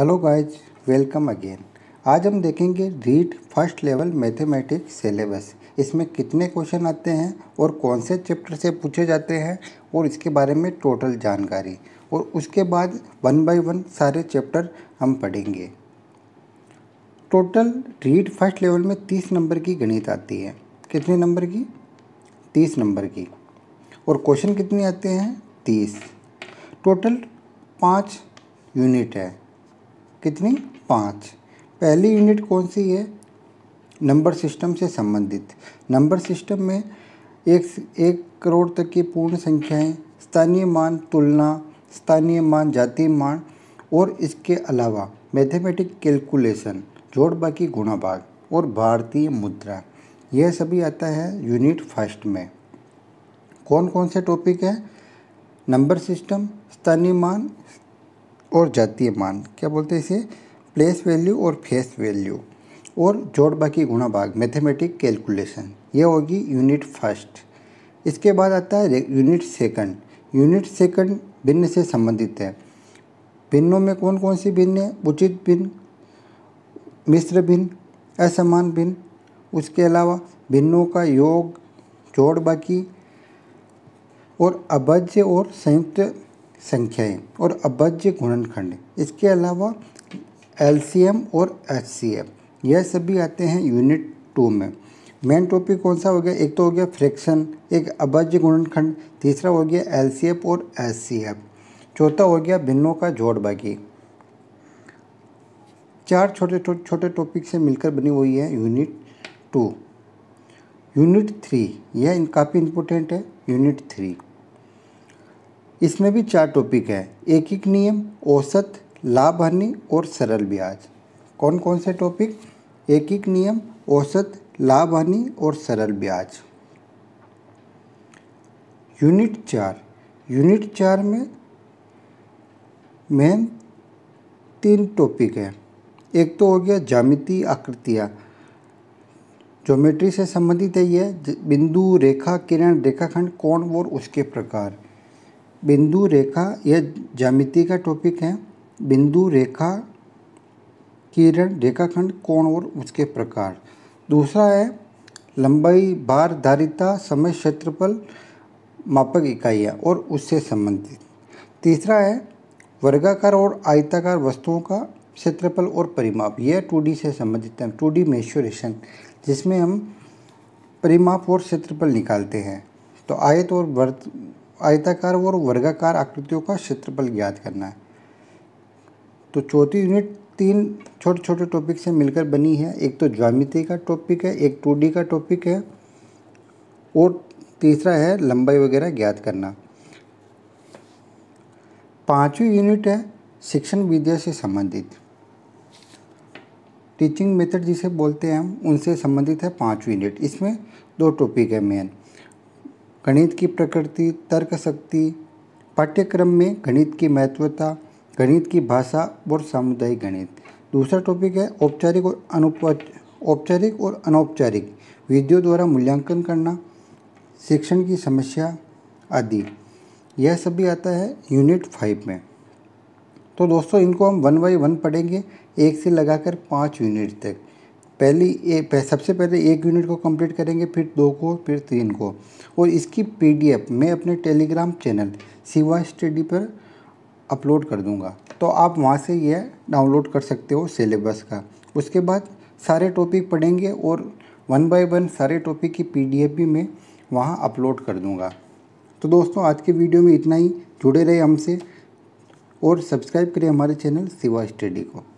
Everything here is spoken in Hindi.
हेलो गाइज वेलकम अगेन आज हम देखेंगे REET first level mathematics syllabus इसमें कितने क्वेश्चन आते हैं और कौन से चैप्टर से पूछे जाते हैं और इसके बारे में टोटल जानकारी और उसके बाद वन बाय वन सारे चैप्टर हम पढ़ेंगे टोटल रीड फर्स्ट लेवल में तीस नंबर की गणित आती है कितने नंबर की तीस नंबर की और क्वेश्चन कितने आते हैं तीस टोटल पाँच यूनिट है कितनी पाँच पहली यूनिट कौन सी है नंबर सिस्टम से संबंधित नंबर सिस्टम में एक एक करोड़ तक की पूर्ण संख्याएं स्थानीय मान तुलना स्थानीय मान जातीय मान और इसके अलावा मैथमेटिक कैलकुलेशन जोड़ बाकी गुणा भाग और भारतीय मुद्रा यह सभी आता है यूनिट फर्स्ट में कौन कौन से टॉपिक है नंबर सिस्टम स्थानीय मान और जातीय मान क्या बोलते हैं इसे प्लेस वैल्यू और फेस वैल्यू और जोड़ बाकी गुणा भाग मैथमेटिक कैलकुलेशन ये होगी यूनिट फर्स्ट इसके बाद आता है यूनिट सेकंड यूनिट सेकंड भिन्न से संबंधित है भिन्नों में कौन कौन सी भिन्न है उचित भिन्न मिश्र भिन्न असमान भिन्न उसके अलावा भिन्नों का योग जोड़ बाकी और अभज्य और संयुक्त संख्याएं और अभज्य गुणनखंड इसके अलावा एलसीएम और एचसीएम यह सभी आते हैं यूनिट टू में मेन टॉपिक कौन सा हो गया एक तो हो गया फ्रैक्शन एक अभज्य गुणनखंड तीसरा हो गया एलसीएफ और एचसीएफ चौथा हो गया भिन्नों का जोड़ बाकी चार छोटे छोटे टॉपिक से मिलकर बनी हुई है यूनिट टू यूनिट थ्री यह काफ़ी इम्पोर्टेंट है यूनिट थ्री इसमें भी चार टॉपिक हैं एक एक नियम औसत लाभ हानि और सरल ब्याज कौन कौन से टॉपिक एक एक नियम औसत लाभ हानि और सरल ब्याज यूनिट चार यूनिट चार में मेन तीन टॉपिक हैं एक तो हो गया जामिति आकृतियाँ ज्योमेट्री से संबंधित है यह बिंदु रेखा किरण रेखाखंड कोण और उसके प्रकार बिंदु रेखा यह ज्यामिति का टॉपिक है बिंदु रेखा किरण रेखाखंड कोण और उसके प्रकार दूसरा है लंबाई बार धारिता समय क्षेत्रफल मापक इकाइयाँ और उससे संबंधित तीसरा है वर्गाकार और आयताकार वस्तुओं का क्षेत्रफल और परिमाप यह टू से संबंधित है टू डी मेशोरेशन जिसमें हम परिमाप और क्षेत्रफल निकालते हैं तो आयत और वर्त आयताकार और वर्गाकार आकृतियों का क्षेत्रफल ज्ञात करना है तो चौथी यूनिट तीन छोटे छोटे टॉपिक से मिलकर बनी है एक तो ज्यामिति का टॉपिक है एक टू का टॉपिक है और तीसरा है लंबाई वगैरह ज्ञात करना पांचवी यूनिट है शिक्षण विद्या से संबंधित टीचिंग मेथड जिसे बोलते हैं हम उनसे संबंधित है पाँच यूनिट इसमें दो टॉपिक है मेन गणित की प्रकृति तर्क शक्ति पाठ्यक्रम में गणित की महत्वता गणित की भाषा और सामुदायिक गणित दूसरा टॉपिक है औपचारिक और अनुपच औपचारिक और अनौपचारिक विधियों द्वारा मूल्यांकन करना शिक्षण की समस्या आदि यह सभी आता है यूनिट फाइव में तो दोस्तों इनको हम वन बाई वन पढ़ेंगे एक से लगाकर पाँच यूनिट तक पहली ए सबसे पहले एक यूनिट को कंप्लीट करेंगे फिर दो को फिर तीन को और इसकी पीडीएफ मैं अपने टेलीग्राम चैनल सिवा स्टडी पर अपलोड कर दूंगा तो आप वहाँ से यह डाउनलोड कर सकते हो सिलेबस का उसके बाद सारे टॉपिक पढ़ेंगे और वन बाय वन सारे टॉपिक की पीडीएफ भी मैं वहाँ अपलोड कर दूँगा तो दोस्तों आज के वीडियो में इतना ही जुड़े रहे हमसे और सब्सक्राइब करें हमारे चैनल सिवा स्टडी को